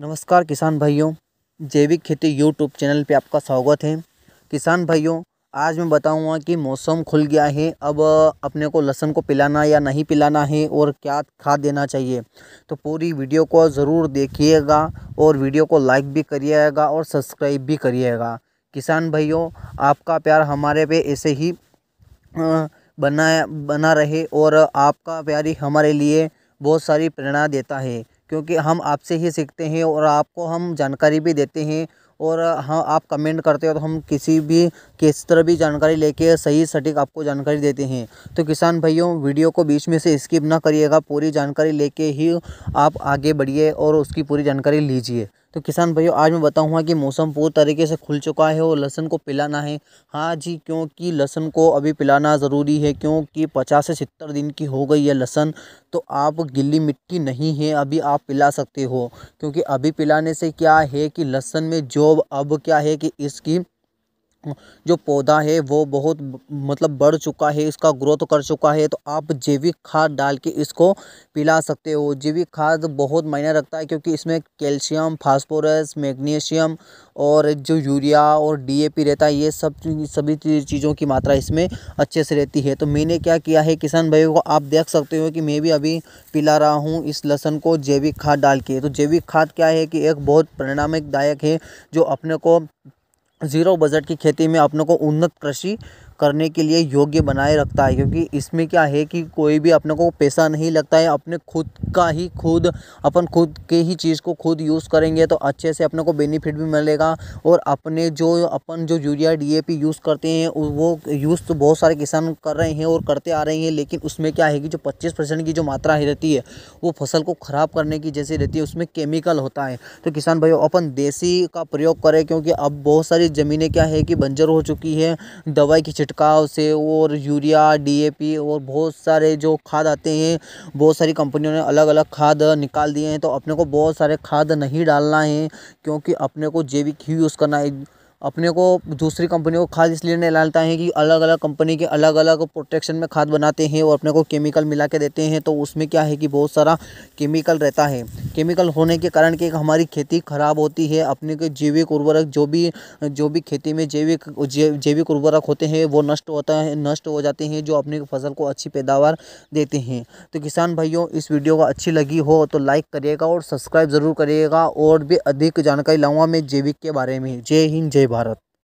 नमस्कार किसान भाइयों जैविक खेती यूट्यूब चैनल पे आपका स्वागत है किसान भाइयों आज मैं बताऊंगा कि मौसम खुल गया है अब अपने को लहसुन को पिलाना या नहीं पिलाना है और क्या खाद देना चाहिए तो पूरी वीडियो को ज़रूर देखिएगा और वीडियो को लाइक भी करिएगा और सब्सक्राइब भी करिएगा किसान भाइयों आपका प्यार हमारे पे ऐसे ही बना बना रहे और आपका प्यार ही हमारे लिए बहुत सारी प्रेरणा देता है क्योंकि हम आपसे ही सीखते हैं और आपको हम जानकारी भी देते हैं और हाँ आप कमेंट करते हो तो हम किसी भी किस तरह भी जानकारी लेके सही सटीक आपको जानकारी देते हैं तो किसान भाइयों वीडियो को बीच में से स्किप ना करिएगा पूरी जानकारी लेके ही आप आगे बढ़िए और उसकी पूरी जानकारी लीजिए तो किसान भाइयों आज मैं बताऊंगा कि मौसम पूरी तरीके से खुल चुका है और लहसन को पिलाना है हाँ जी क्योंकि लहसन को अभी पिलाना ज़रूरी है क्योंकि पचास से सत्तर दिन की हो गई है लहसन तो आप गिल्ली मिट्टी नहीं है अभी आप पिला सकते हो क्योंकि अभी पिलाने से क्या है कि लहसन में जो तो अब क्या है कि इसकी जो पौधा है वो बहुत मतलब बढ़ चुका है इसका ग्रोथ कर चुका है तो आप जैविक खाद डाल के इसको पिला सकते हो जैविक खाद बहुत मायने रखता है क्योंकि इसमें कैल्शियम फास्फोरस मैग्नीशियम और जो यूरिया और डीएपी रहता है ये सब सभी चीज़ों की मात्रा इसमें अच्छे से रहती है तो मैंने क्या किया है किसान भाइयों को आप देख सकते हो कि मैं भी अभी पिला रहा हूँ इस लहसन को जैविक खाद डाल के तो जैविक खाद क्या है कि एक बहुत परिणामदायक है जो अपने को ज़ीरो बजट की खेती में अपनों को उन्नत कृषि करने के लिए योग्य बनाए रखता है क्योंकि इसमें क्या है कि कोई भी अपने को पैसा नहीं लगता है अपने खुद का ही खुद अपन खुद के ही चीज़ को खुद यूज़ करेंगे तो अच्छे से अपने को बेनिफिट भी मिलेगा और अपने जो अपन जो यूरिया डी यूज़ करते हैं वो यूज़ तो बहुत सारे किसान कर रहे हैं और करते आ रहे हैं लेकिन उसमें क्या है कि जो पच्चीस परसेंट की जो मात्रा है रहती है वो फसल को ख़राब करने की जैसे रहती है उसमें केमिकल होता है तो किसान भाइयों अपन देसी का प्रयोग करें क्योंकि अब बहुत सारी ज़मीनें क्या है कि बंजर हो चुकी है दवाई की छिट छिड़काव से और यूरिया डी और बहुत सारे जो खाद आते हैं बहुत सारी कंपनियों ने अलग अलग खाद निकाल दिए हैं तो अपने को बहुत सारे खाद नहीं डालना है क्योंकि अपने को जैविक ही यूज़ करना है अपने को दूसरी कंपनी को खाद इसलिए नहीं डालता है कि अलग अलग कंपनी के अलग अलग प्रोटेक्शन में खाद बनाते हैं और अपने को केमिकल मिला के देते हैं तो उसमें क्या है कि बहुत सारा केमिकल रहता है केमिकल होने के कारण कि हमारी खेती खराब होती है अपने के जैविक उर्वरक जो भी जो भी खेती में जैविक जैविक उर्वरक होते हैं वो नष्ट होता है नष्ट हो जाते हैं जो अपने फसल को अच्छी पैदावार देते हैं तो किसान भाइयों इस वीडियो को अच्छी लगी हो तो लाइक करिएगा और सब्सक्राइब ज़रूर करिएगा और भी अधिक जानकारी लाऊंगा मैं जैविक के बारे में जय हिंद जय भारत